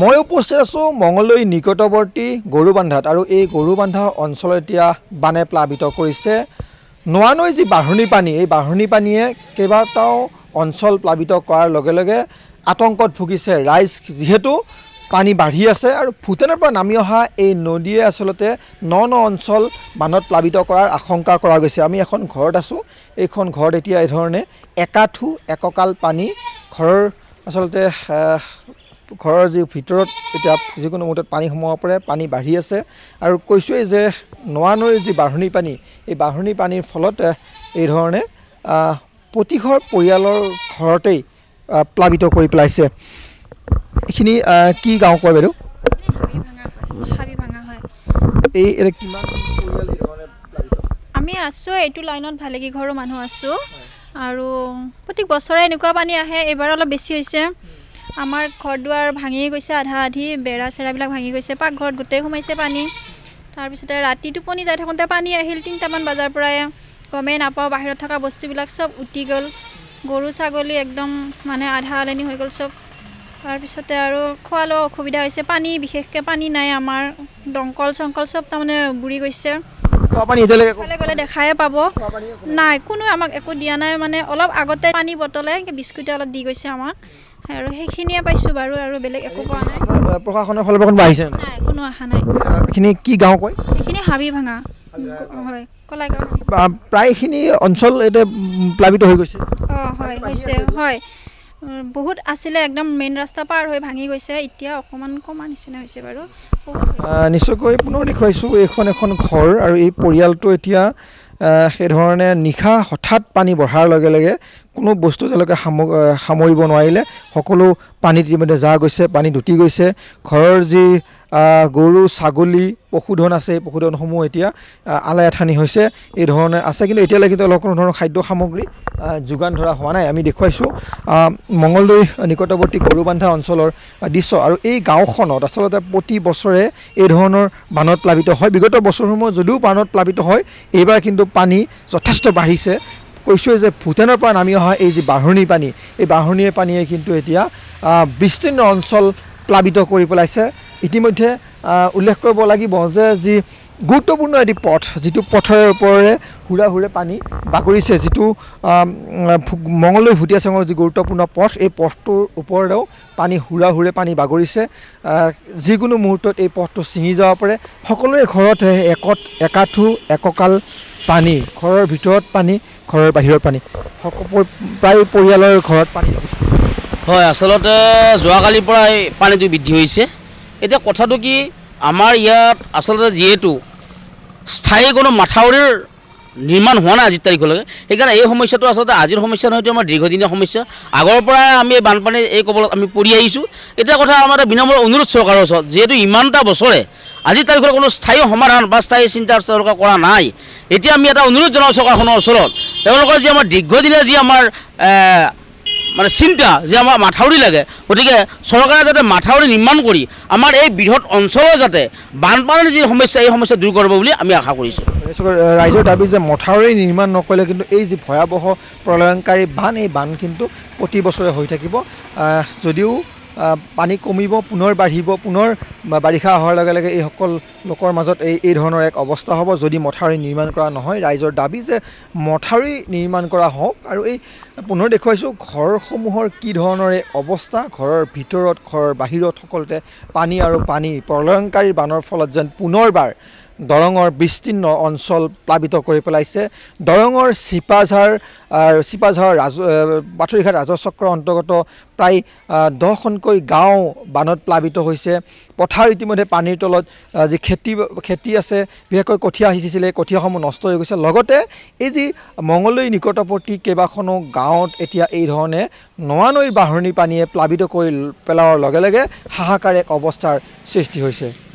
মই উপস্থিত আছোঁ মঙলদৈ নিকটৱৰ্তী গৰু বান্ধাত আৰু এই গৰু বান্ধা অঞ্চলত এতিয়া বানে প্লাৱিত কৰিছে নোৱা নৈ যি বাঢ়নী পানী এই বাঢ়নী পানীয়ে কেইবাটাও অঞ্চল প্লাৱিত কৰাৰ লগে লগে আতংকত ভুগিছে ৰাইজ যিহেতু পানী বাঢ়ি আছে আৰু ভূটানৰ পৰা নামি অহা এই নদীয়ে আচলতে ন ন অঞ্চল বানত প্লাৱিত কৰাৰ আশংকা কৰা গৈছে আমি এখন ঘৰত আছোঁ এইখন ঘৰত এতিয়া এইধৰণে একাঠু একঁকাল পানী ঘৰৰ আচলতে ঘৰৰ যি ভিতৰত এতিয়া যিকোনো মুহূৰ্তত পানী সোমাব পাৰে পানী বাঢ়ি আছে আৰু কৈছোঁৱেই যে নোৱা নৈৰ যি বাঢ়নী পানী এই বাঢ়নী পানীৰ ফলত এই ধৰণে প্ৰতিঘৰ পৰিয়ালৰ ঘৰতেই প্লাৱিত কৰি পেলাইছে এইখিনি কি গাঁও কয় বাইদেউ আমি আছোঁ এইটো লাইনত ভালেকেইঘৰো মানুহ আছোঁ আৰু প্ৰত্যেক বছৰে এনেকুৱা পানী আহে এইবাৰ অলপ বেছি হৈছে আমাৰ ঘৰ দুৱাৰ ভাঙি গৈছে আধা আধি বেৰা চেৰাবিলাক ভাঙি গৈছে পাকঘৰত গোটেই সোমাইছে পানী তাৰপিছতে ৰাতি টোপনি যাই থাকোঁতে পানী আহিল তিনিটামান বজাৰ পৰাই গমেই নাপাওঁ বাহিৰত থকা বস্তুবিলাক চব উটি গ'ল গৰু ছাগলী একদম মানে আধা আলেনি হৈ গ'ল চব তাৰপিছতে আৰু খোৱা লোৱা অসুবিধা হৈছে পানী বিশেষকৈ পানী নাই আমাৰ দমকল চমকল চব তাৰমানে বুৰি গৈছে খোৱা পানী এতিয়ালৈকে একো গ'লে দেখায়ে পাব নাই কোনো আমাক একো দিয়া নাই মানে অলপ আগতে পানী বটলে বিস্কুটে অলপ দি গৈছে আমাক আৰু সেইখিনিয়ে পাইছোঁ বাৰু আৰু বেলেগ একো পোৱা নাই প্ৰশাসনৰ ফালৰ পৰা আহিছে নাই কোনো অহা নাই এইখিনি কি গাঁও কয় এইখিনি হাবি ভাঙা হয় কলাই গাঁও প্ৰায়খিনি অঞ্চল এতিয়া প্লাবিত হৈ গৈছে অঁ হয় হৈছে হয় বহুত আছিলে একদম মেইন ৰাস্তা পাৰ হৈ ভাঙি গৈছে এতিয়া অকণমান কমাৰ নিচিনা হৈছে বাৰু নিশ্চয়কৈ পুনৰ দেখুৱাইছোঁ এইখন এখন ঘৰ আৰু এই পৰিয়ালটো এতিয়া সেইধৰণে নিশা হঠাৎ পানী বঢ়াৰ লগে লগে কোনো বস্তু তেওঁলোকে সাম সামৰিব নোৱাৰিলে সকলো পানীত ইতিমধ্যে যা গৈছে পানী ডুটি গৈছে ঘৰৰ যি গৰু ছাগলী পশুধন আছে পশুধনসমূহ এতিয়া আলাই আথানি হৈছে এই ধৰণে আছে কিন্তু এতিয়ালৈ কিন্তু অলপ কোনো ধৰণৰ খাদ্য সামগ্ৰী যোগান ধৰা হোৱা নাই আমি দেখুৱাইছোঁ মঙলদৈ নিকটৱৰ্তী গৰু বান্ধা অঞ্চলৰ দৃশ্য আৰু এই গাঁওখনত আচলতে প্ৰতি বছৰে এই ধৰণৰ বানত প্লাৱিত হয় বিগত বছৰসমূহ যদিও বানত প্লাৱিত হয় এইবাৰ কিন্তু পানী যথেষ্ট বাঢ়িছে কৈছোঁৱে যে ভূটানৰ পৰা নামি অহা এই যি বাঢ়নী পানী এই বাঢ়নীয়ে পানীয়ে কিন্তু এতিয়া বিস্তীৰ্ণ অঞ্চল প্লাবিত কৰি পেলাইছে ইতিমধ্যে উল্লেখ কৰিব লাগিব যে যি গুৰুত্বপূৰ্ণ এটি পথ যিটো পথৰ ওপৰেৰে হুৰা হুৰে পানী বাগৰিছে যিটো মঙলদৈ ভুটীয়া চাঙৰ যি গুৰুত্বপূৰ্ণ পথ এই পথটোৰ ওপৰেও পানী হুৰা হুৰে পানী বাগৰিছে যিকোনো মুহূৰ্তত এই পথটো ছিঙি যাব পাৰে সকলোৰে ঘৰত একত একাঠু এককাল পানী ঘৰৰ ভিতৰত পানী ঘৰৰ বাহিৰৰ পানী সক প্ৰায় পৰিয়ালৰ ঘৰত পানী হয় আচলতে যোৱাকালিৰ পৰাই পানীটো বৃদ্ধি হৈছে এতিয়া কথাটো কি আমাৰ ইয়াত আচলতে যিহেতু স্থায়ী কোনো মাথাউৰিৰ নিৰ্মাণ হোৱা নাই আজিৰ তাৰিখলৈকে সেইকাৰণে এই সমস্যাটো আচলতে আজিৰ সমস্যা নহয়তো আমাৰ দীৰ্ঘদিনীয়া সমস্যা আগৰ পৰাই আমি এই বানপানী এই কবলত আমি পৰি আহিছোঁ এতিয়া কথা আমাৰ এটা বিনম্ৰ অনুৰোধ চৰকাৰৰ ওচৰত যিহেতু ইমানটা বছৰে আজিৰ তাৰিখত কোনো স্থায়ী সমাধান বা স্থায়ী চিন্তা চৰকাৰ কৰা নাই এতিয়া আমি এটা অনুৰোধ জনাওঁ চৰকাৰখনৰ ওচৰত তেওঁলোকৰ যি আমাৰ দীৰ্ঘদিনীয়া যি আমাৰ মানে চিন্তা যে আমাৰ মাথাউৰি লাগে গতিকে চৰকাৰে যাতে মাথাউৰি নিৰ্মাণ কৰি আমাৰ এই বৃহৎ অঞ্চলৰ যাতে বানপানীৰ যি সমস্যা এই সমস্যা দূৰ কৰিব বুলি আমি আশা কৰিছোঁ ৰাইজৰ দাবী যে মথাউৰি নিৰ্মাণ নকৰিলে কিন্তু এই যি ভয়াৱহ প্ৰলয়নকাৰী বান এই বান কিন্তু প্ৰতি বছৰে হৈ থাকিব যদিও পানী কমিব পুনৰ বাঢ়িব পুনৰ বাৰিষা অহাৰ লগে লগে এইসকল লোকৰ মাজত এই এই ধৰণৰ এক অৱস্থা হ'ব যদি মথাউৰি নিৰ্মাণ কৰা নহয় ৰাইজৰ দাবী যে মথাউৰি নিৰ্মাণ কৰা হওক আৰু এই পুনৰ দেখুৱাইছোঁ ঘৰসমূহৰ কি ধৰণৰে অৱস্থা ঘৰৰ ভিতৰত ঘৰৰ বাহিৰত সকলোতে পানী আৰু পানী প্ৰলয়ংকাৰী বানৰ ফলত যেন পুনৰবাৰ দৰঙৰ বিস্তীৰ্ণ অঞ্চল প্লাৱিত কৰি পেলাইছে দৰঙৰ চিপাঝাৰ চিপাঝাৰ ৰাজ বাতৰিঘাট ৰাজচক্ৰ অন্তৰ্গত প্ৰায় দহখনকৈ গাঁও বানত প্লাৱিত হৈছে পথাৰ ইতিমধ্যে পানীৰ তলত যি খেতি খেতি আছে বিশেষকৈ কঠীয়া সিঁচিছিলে কঠীয়াসমূহ নষ্ট হৈ গৈছে লগতে এই যি মঙলৈ নিকটৱৰ্তী কেইবাখনো গাঁৱত এতিয়া এই ধৰণে নোৱা নৈৰ বাঢ়নী পানীয়ে প্লাৱিত কৰি পেলোৱাৰ লগে লগে হাহাকাৰ এক অৱস্থাৰ সৃষ্টি হৈছে